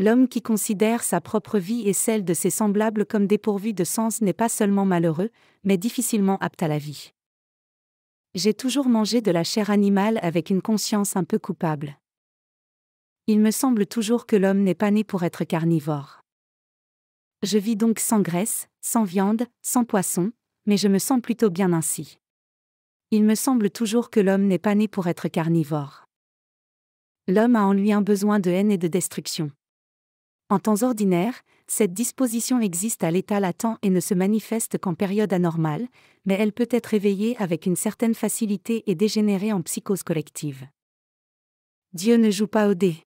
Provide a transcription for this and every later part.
L'homme qui considère sa propre vie et celle de ses semblables comme dépourvue de sens n'est pas seulement malheureux, mais difficilement apte à la vie. J'ai toujours mangé de la chair animale avec une conscience un peu coupable. Il me semble toujours que l'homme n'est pas né pour être carnivore. Je vis donc sans graisse, sans viande, sans poisson, mais je me sens plutôt bien ainsi. Il me semble toujours que l'homme n'est pas né pour être carnivore. L'homme a en lui un besoin de haine et de destruction. En temps ordinaire, cette disposition existe à l'état latent et ne se manifeste qu'en période anormale, mais elle peut être éveillée avec une certaine facilité et dégénérer en psychose collective. Dieu ne joue pas au dé.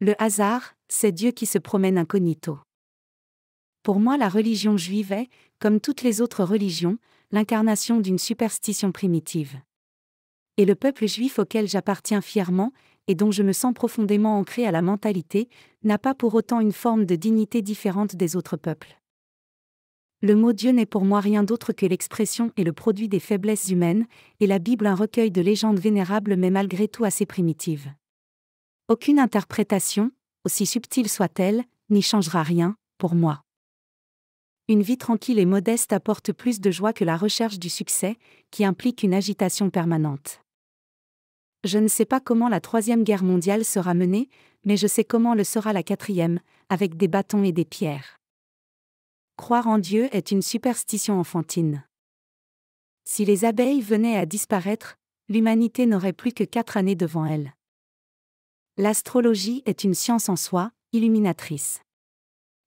Le hasard, c'est Dieu qui se promène incognito. Pour moi, la religion juive est, comme toutes les autres religions, l'incarnation d'une superstition primitive. Et le peuple juif auquel j'appartiens fièrement et dont je me sens profondément ancré à la mentalité, n'a pas pour autant une forme de dignité différente des autres peuples. Le mot Dieu n'est pour moi rien d'autre que l'expression et le produit des faiblesses humaines, et la Bible un recueil de légendes vénérables mais malgré tout assez primitives. Aucune interprétation, aussi subtile soit-elle, n'y changera rien, pour moi. Une vie tranquille et modeste apporte plus de joie que la recherche du succès, qui implique une agitation permanente. Je ne sais pas comment la Troisième Guerre mondiale sera menée, mais je sais comment le sera la quatrième, avec des bâtons et des pierres. Croire en Dieu est une superstition enfantine. Si les abeilles venaient à disparaître, l'humanité n'aurait plus que quatre années devant elle. L'astrologie est une science en soi, illuminatrice.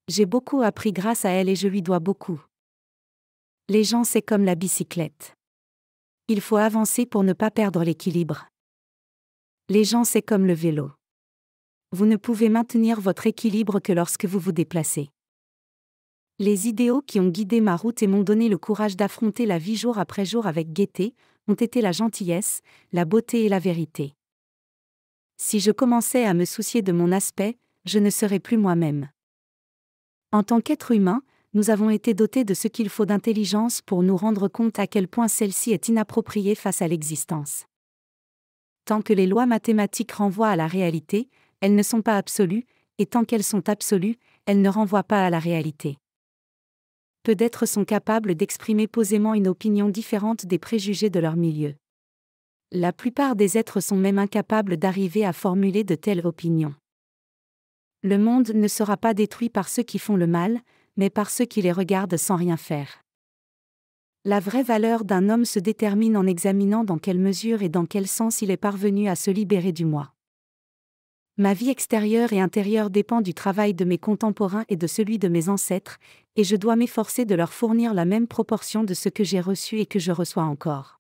J'ai beaucoup appris grâce à elle et je lui dois beaucoup. Les gens, c'est comme la bicyclette. Il faut avancer pour ne pas perdre l'équilibre. Les gens, c'est comme le vélo. Vous ne pouvez maintenir votre équilibre que lorsque vous vous déplacez. Les idéaux qui ont guidé ma route et m'ont donné le courage d'affronter la vie jour après jour avec gaieté, ont été la gentillesse, la beauté et la vérité. Si je commençais à me soucier de mon aspect, je ne serais plus moi-même. En tant qu'être humain, nous avons été dotés de ce qu'il faut d'intelligence pour nous rendre compte à quel point celle-ci est inappropriée face à l'existence. Tant que les lois mathématiques renvoient à la réalité, elles ne sont pas absolues, et tant qu'elles sont absolues, elles ne renvoient pas à la réalité. Peu d'êtres sont capables d'exprimer posément une opinion différente des préjugés de leur milieu. La plupart des êtres sont même incapables d'arriver à formuler de telles opinions. Le monde ne sera pas détruit par ceux qui font le mal, mais par ceux qui les regardent sans rien faire. La vraie valeur d'un homme se détermine en examinant dans quelle mesure et dans quel sens il est parvenu à se libérer du moi. Ma vie extérieure et intérieure dépend du travail de mes contemporains et de celui de mes ancêtres, et je dois m'efforcer de leur fournir la même proportion de ce que j'ai reçu et que je reçois encore.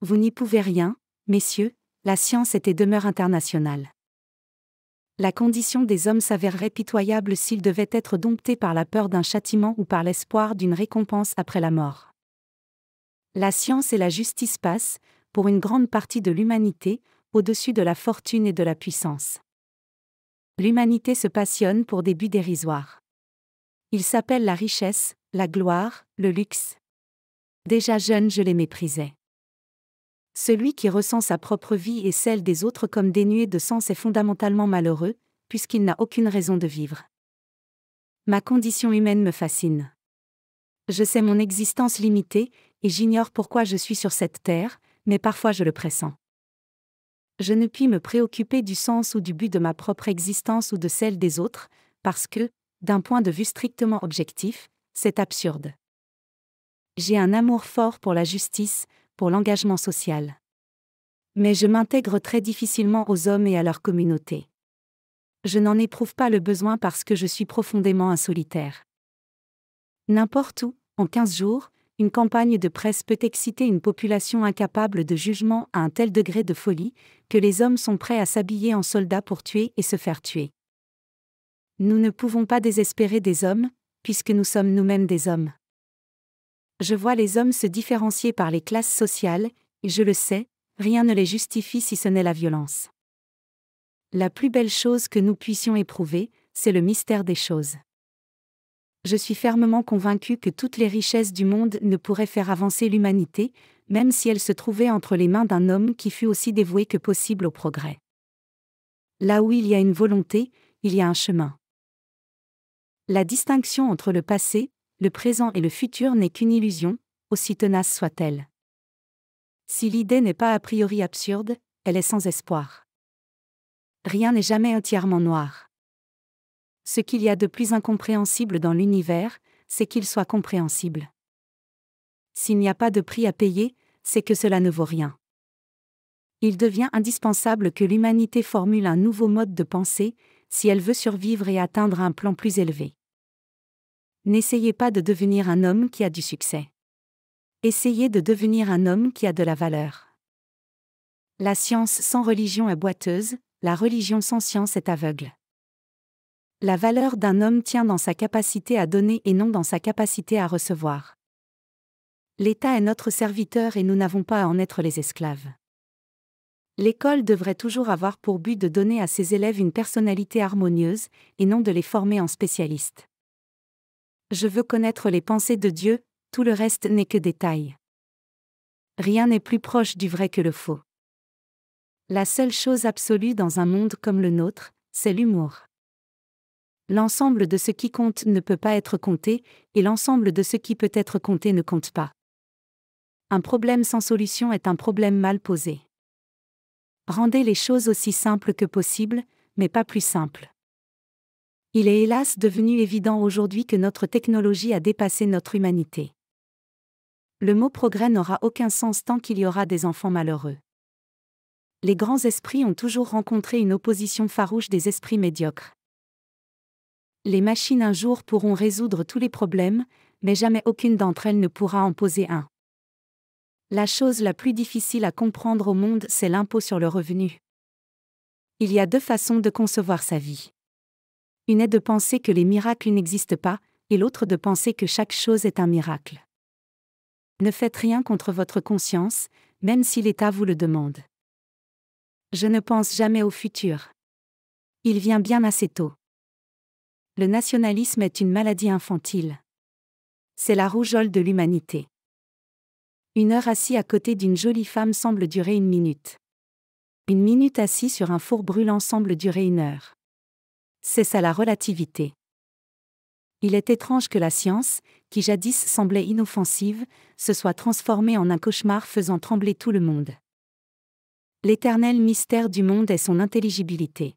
Vous n'y pouvez rien, messieurs, la science est demeure internationale la condition des hommes s'avérerait pitoyable s'ils devaient être domptés par la peur d'un châtiment ou par l'espoir d'une récompense après la mort. La science et la justice passent, pour une grande partie de l'humanité, au-dessus de la fortune et de la puissance. L'humanité se passionne pour des buts dérisoires. Ils s'appellent la richesse, la gloire, le luxe. Déjà jeune, je les méprisais. Celui qui ressent sa propre vie et celle des autres comme dénuée de sens est fondamentalement malheureux, puisqu'il n'a aucune raison de vivre. Ma condition humaine me fascine. Je sais mon existence limitée, et j'ignore pourquoi je suis sur cette terre, mais parfois je le pressens. Je ne puis me préoccuper du sens ou du but de ma propre existence ou de celle des autres, parce que, d'un point de vue strictement objectif, c'est absurde. J'ai un amour fort pour la justice, pour l'engagement social. Mais je m'intègre très difficilement aux hommes et à leur communauté. Je n'en éprouve pas le besoin parce que je suis profondément insolitaire. N'importe où, en 15 jours, une campagne de presse peut exciter une population incapable de jugement à un tel degré de folie que les hommes sont prêts à s'habiller en soldats pour tuer et se faire tuer. Nous ne pouvons pas désespérer des hommes, puisque nous sommes nous-mêmes des hommes. Je vois les hommes se différencier par les classes sociales, et je le sais, rien ne les justifie si ce n'est la violence. La plus belle chose que nous puissions éprouver, c'est le mystère des choses. Je suis fermement convaincu que toutes les richesses du monde ne pourraient faire avancer l'humanité, même si elles se trouvaient entre les mains d'un homme qui fut aussi dévoué que possible au progrès. Là où il y a une volonté, il y a un chemin. La distinction entre le passé, le présent et le futur n'est qu'une illusion, aussi tenace soit-elle. Si l'idée n'est pas a priori absurde, elle est sans espoir. Rien n'est jamais entièrement noir. Ce qu'il y a de plus incompréhensible dans l'univers, c'est qu'il soit compréhensible. S'il n'y a pas de prix à payer, c'est que cela ne vaut rien. Il devient indispensable que l'humanité formule un nouveau mode de pensée si elle veut survivre et atteindre un plan plus élevé. N'essayez pas de devenir un homme qui a du succès. Essayez de devenir un homme qui a de la valeur. La science sans religion est boiteuse, la religion sans science est aveugle. La valeur d'un homme tient dans sa capacité à donner et non dans sa capacité à recevoir. L'État est notre serviteur et nous n'avons pas à en être les esclaves. L'école devrait toujours avoir pour but de donner à ses élèves une personnalité harmonieuse et non de les former en spécialistes. Je veux connaître les pensées de Dieu, tout le reste n'est que détail. Rien n'est plus proche du vrai que le faux. La seule chose absolue dans un monde comme le nôtre, c'est l'humour. L'ensemble de ce qui compte ne peut pas être compté, et l'ensemble de ce qui peut être compté ne compte pas. Un problème sans solution est un problème mal posé. Rendez les choses aussi simples que possible, mais pas plus simples. Il est hélas devenu évident aujourd'hui que notre technologie a dépassé notre humanité. Le mot progrès n'aura aucun sens tant qu'il y aura des enfants malheureux. Les grands esprits ont toujours rencontré une opposition farouche des esprits médiocres. Les machines un jour pourront résoudre tous les problèmes, mais jamais aucune d'entre elles ne pourra en poser un. La chose la plus difficile à comprendre au monde, c'est l'impôt sur le revenu. Il y a deux façons de concevoir sa vie. Une est de penser que les miracles n'existent pas, et l'autre de penser que chaque chose est un miracle. Ne faites rien contre votre conscience, même si l'État vous le demande. Je ne pense jamais au futur. Il vient bien assez tôt. Le nationalisme est une maladie infantile. C'est la rougeole de l'humanité. Une heure assise à côté d'une jolie femme semble durer une minute. Une minute assise sur un four brûlant semble durer une heure. C'est ça la relativité. Il est étrange que la science, qui jadis semblait inoffensive, se soit transformée en un cauchemar faisant trembler tout le monde. L'éternel mystère du monde est son intelligibilité.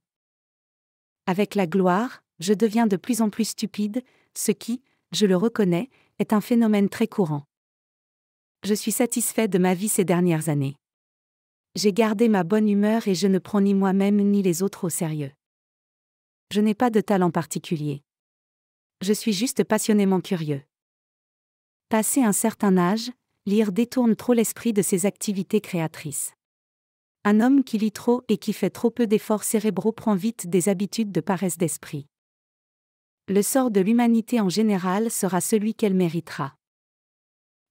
Avec la gloire, je deviens de plus en plus stupide, ce qui, je le reconnais, est un phénomène très courant. Je suis satisfait de ma vie ces dernières années. J'ai gardé ma bonne humeur et je ne prends ni moi-même ni les autres au sérieux je n'ai pas de talent particulier. Je suis juste passionnément curieux. Passé un certain âge, lire détourne trop l'esprit de ses activités créatrices. Un homme qui lit trop et qui fait trop peu d'efforts cérébraux prend vite des habitudes de paresse d'esprit. Le sort de l'humanité en général sera celui qu'elle méritera.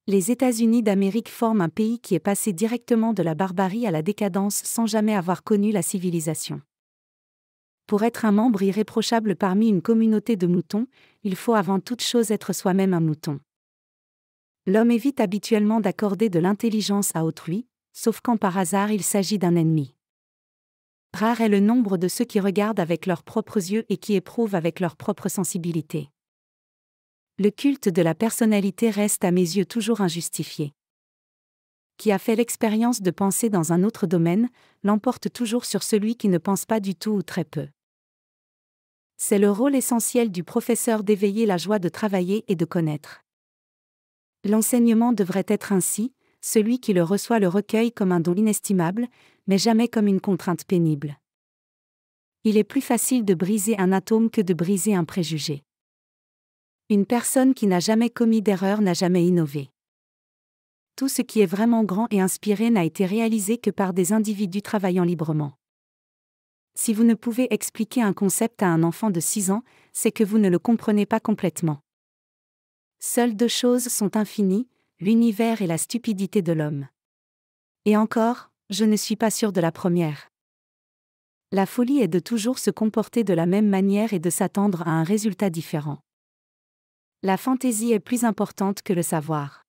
Les États-Unis d'Amérique forment un pays qui est passé directement de la barbarie à la décadence sans jamais avoir connu la civilisation. Pour être un membre irréprochable parmi une communauté de moutons, il faut avant toute chose être soi-même un mouton. L'homme évite habituellement d'accorder de l'intelligence à autrui, sauf quand par hasard il s'agit d'un ennemi. Rare est le nombre de ceux qui regardent avec leurs propres yeux et qui éprouvent avec leur propre sensibilité. Le culte de la personnalité reste à mes yeux toujours injustifié. Qui a fait l'expérience de penser dans un autre domaine, l'emporte toujours sur celui qui ne pense pas du tout ou très peu c'est le rôle essentiel du professeur d'éveiller la joie de travailler et de connaître. L'enseignement devrait être ainsi, celui qui le reçoit le recueille comme un don inestimable, mais jamais comme une contrainte pénible. Il est plus facile de briser un atome que de briser un préjugé. Une personne qui n'a jamais commis d'erreur n'a jamais innové. Tout ce qui est vraiment grand et inspiré n'a été réalisé que par des individus travaillant librement. Si vous ne pouvez expliquer un concept à un enfant de 6 ans, c'est que vous ne le comprenez pas complètement. Seules deux choses sont infinies, l'univers et la stupidité de l'homme. Et encore, je ne suis pas sûre de la première. La folie est de toujours se comporter de la même manière et de s'attendre à un résultat différent. La fantaisie est plus importante que le savoir.